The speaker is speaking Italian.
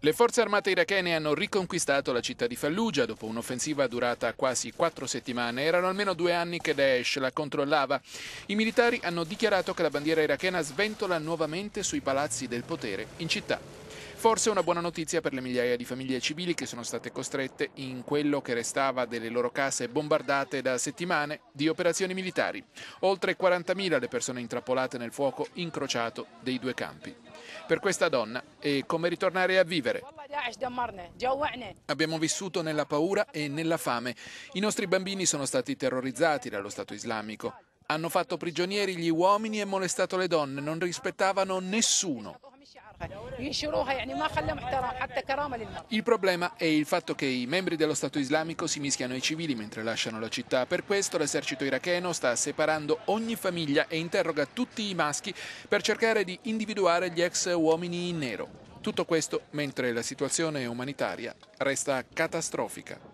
Le forze armate irachene hanno riconquistato la città di Fallujah dopo un'offensiva durata quasi quattro settimane. Erano almeno due anni che Daesh la controllava. I militari hanno dichiarato che la bandiera irachena sventola nuovamente sui palazzi del potere in città. Forse una buona notizia per le migliaia di famiglie civili che sono state costrette in quello che restava delle loro case bombardate da settimane di operazioni militari. Oltre 40.000 le persone intrappolate nel fuoco incrociato dei due campi. Per questa donna è come ritornare a vivere. Abbiamo vissuto nella paura e nella fame. I nostri bambini sono stati terrorizzati dallo Stato islamico. Hanno fatto prigionieri gli uomini e molestato le donne, non rispettavano nessuno. Il problema è il fatto che i membri dello Stato islamico si mischiano ai civili mentre lasciano la città. Per questo l'esercito iracheno sta separando ogni famiglia e interroga tutti i maschi per cercare di individuare gli ex uomini in nero. Tutto questo mentre la situazione umanitaria resta catastrofica.